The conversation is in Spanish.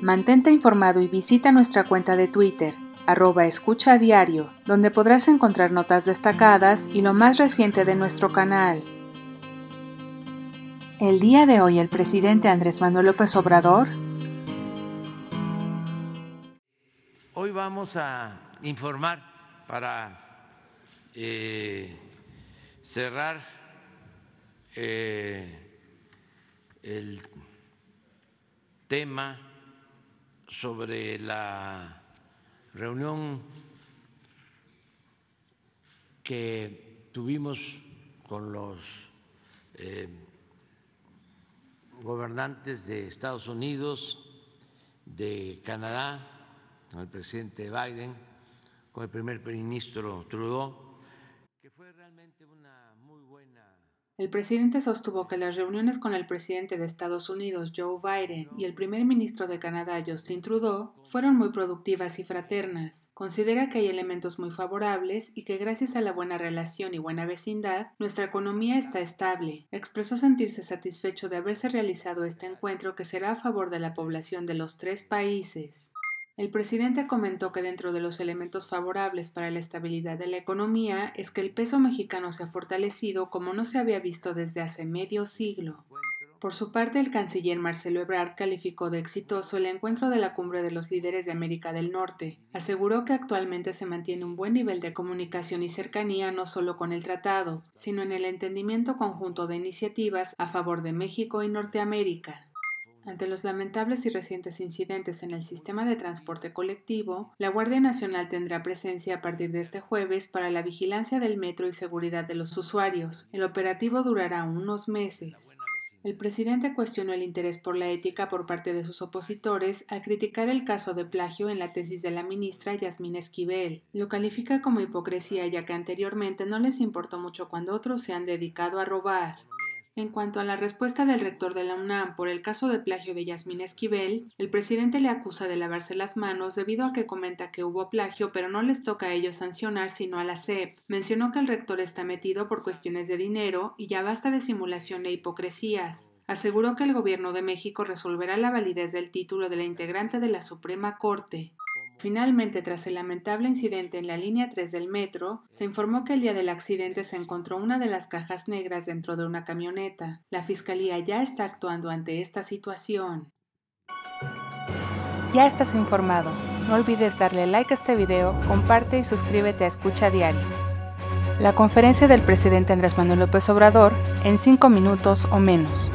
Mantente informado y visita nuestra cuenta de Twitter, arroba escucha diario, donde podrás encontrar notas destacadas y lo más reciente de nuestro canal. El día de hoy el presidente Andrés Manuel López Obrador. Hoy vamos a informar para eh, cerrar eh, el tema sobre la reunión que tuvimos con los eh, gobernantes de Estados Unidos, de Canadá, con el presidente Biden, con el primer ministro Trudeau, que fue realmente una el presidente sostuvo que las reuniones con el presidente de Estados Unidos, Joe Biden, y el primer ministro de Canadá, Justin Trudeau, fueron muy productivas y fraternas. Considera que hay elementos muy favorables y que gracias a la buena relación y buena vecindad, nuestra economía está estable. Expresó sentirse satisfecho de haberse realizado este encuentro que será a favor de la población de los tres países. El presidente comentó que dentro de los elementos favorables para la estabilidad de la economía es que el peso mexicano se ha fortalecido como no se había visto desde hace medio siglo. Por su parte, el canciller Marcelo Ebrard calificó de exitoso el encuentro de la cumbre de los líderes de América del Norte. Aseguró que actualmente se mantiene un buen nivel de comunicación y cercanía no solo con el tratado, sino en el entendimiento conjunto de iniciativas a favor de México y Norteamérica. Ante los lamentables y recientes incidentes en el sistema de transporte colectivo, la Guardia Nacional tendrá presencia a partir de este jueves para la vigilancia del metro y seguridad de los usuarios. El operativo durará unos meses. El presidente cuestionó el interés por la ética por parte de sus opositores al criticar el caso de plagio en la tesis de la ministra Yasmín Esquivel. Lo califica como hipocresía ya que anteriormente no les importó mucho cuando otros se han dedicado a robar. En cuanto a la respuesta del rector de la UNAM por el caso de plagio de Yasmín Esquivel, el presidente le acusa de lavarse las manos debido a que comenta que hubo plagio, pero no les toca a ellos sancionar sino a la SEP. Mencionó que el rector está metido por cuestiones de dinero y ya basta de simulación e hipocresías aseguró que el gobierno de México resolverá la validez del título de la integrante de la Suprema Corte. Finalmente, tras el lamentable incidente en la línea 3 del metro, se informó que el día del accidente se encontró una de las cajas negras dentro de una camioneta. La Fiscalía ya está actuando ante esta situación. Ya estás informado. No olvides darle like a este video, comparte y suscríbete a Escucha Diario. La conferencia del presidente Andrés Manuel López Obrador en 5 minutos o menos.